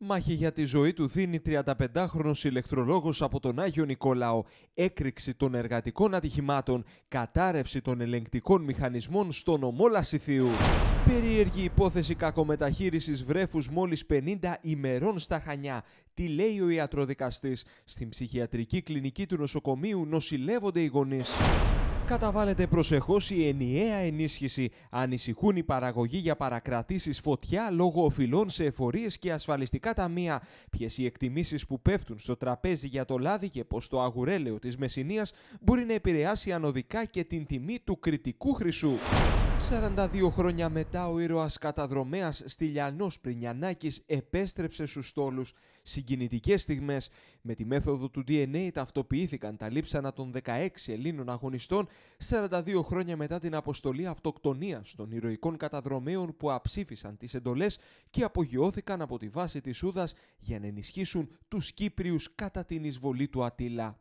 Μάχη για τη ζωή του δίνει 35χρονος ηλεκτρολόγος από τον Άγιο Νικόλαο, έκρηξη των εργατικών ατυχημάτων, κατάρρευση των ελεγκτικών μηχανισμών στον νομό Λασιθίου. Περίεργη υπόθεση κακομεταχείρισης βρέφους μόλις 50 ημερών στα Χανιά. Τι λέει ο ιατροδικαστής. Στην ψυχιατρική κλινική του νοσοκομείου νοσηλεύονται οι γονείς. Καταβάλλεται προσεχώς η ενιαία ενίσχυση. Ανησυχούν οι παραγωγοί για παρακρατήσεις φωτιά λόγω οφειλών σε εφορίες και ασφαλιστικά ταμεία. Ποιες οι εκτιμήσεις που πέφτουν στο τραπέζι για το λάδι και πως το αγουρέλαιο της Μεσσηνίας μπορεί να επηρεάσει ανωδικά και την τιμή του κριτικού χρυσού. 42 χρόνια μετά ο ήρωας καταδρομέας Στυλιανός Πρινιανάκης επέστρεψε στους στόλους. Συγκινητικές στιγμές με τη μέθοδο του DNA ταυτοποιήθηκαν τα λείψανα των 16 Ελλήνων αγωνιστών 42 χρόνια μετά την αποστολή αυτοκτονίας των ηρωικών καταδρομέων που αψήφισαν τις εντολές και απογειώθηκαν από τη βάση της Ούδας για να ενισχύσουν τους Κύπριους κατά την εισβολή του Ατήλα.